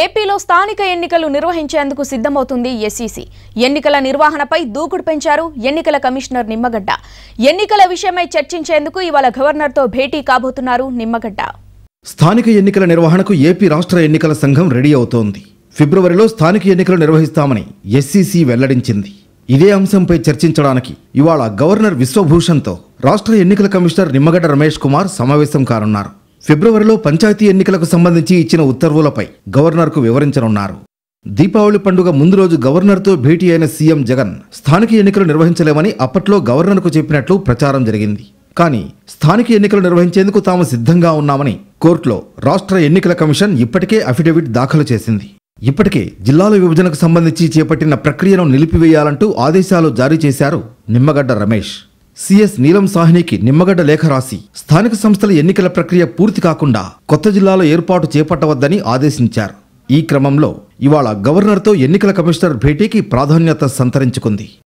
ఏపీలో స్థానిక ఎన్నికలు నిర్వహించేందుకు సిద్ధమవుతుంది ఎస్ఈసీ ఎన్నికల నిర్వహణపై దూకుడు పెంచారు ఎన్నికల కమిషనర్ నిమ్మగడ్డ ఎన్నికల విషయమై చర్చించేందుకు ఇవాళ గవర్నర్తో భేటీ కాబోతున్నారు నిమ్మగడ్డ స్థానిక ఎన్నికల నిర్వహణకు ఏపీ రాష్ట్ర ఎన్నికల సంఘం రెడీ అవుతోంది ఫిబ్రవరిలో స్థానిక ఎన్నికలు నిర్వహిస్తామని ఎస్ఈసీ వెల్లడించింది ఇదే అంశంపై చర్చించడానికి ఇవాళ గవర్నర్ విశ్వభూషణ్తో రాష్ట్ర ఎన్నికల కమిషనర్ నిమ్మగడ్డ రమేష్ కుమార్ సమావేశం కానున్నారు ఫిబ్రవరిలో పంచాయతీ ఎన్నికలకు సంబంధించి ఇచ్చిన ఉత్తర్వులపై గవర్నర్కు వివరించనున్నారు దీపావళి పండుగ ముందు రోజు గవర్నర్తో భేటీ అయిన సీఎం జగన్ స్థానిక ఎన్నికలు నిర్వహించలేమని అప్పట్లో గవర్నర్కు చెప్పినట్లు ప్రచారం జరిగింది కానీ స్థానిక ఎన్నికలు నిర్వహించేందుకు తాము సిద్ధంగా ఉన్నామని కోర్టులో రాష్ట్ర ఎన్నికల కమిషన్ ఇప్పటికే అఫిడవిట్ దాఖలు చేసింది ఇప్పటికే జిల్లాల విభజనకు సంబంధించి చేపట్టిన ప్రక్రియను నిలిపివేయాలంటూ ఆదేశాలు జారీ చేశారు నిమ్మగడ్డ రమేష్ సిఎస్ నీలం సాహ్నికి నిమ్మగడ్డ లేఖ రాసి స్థానిక సంస్థల ఎన్నికల ప్రక్రియ పూర్తి కాకుండా కొత్త జిల్లాలో ఏర్పాటు చేపట్టవద్దని ఆదేశించారు ఈ క్రమంలో ఇవాళ గవర్నర్తో ఎన్నికల కమిషనర్ భేటీకి ప్రాధాన్యత సంతరించుకుంది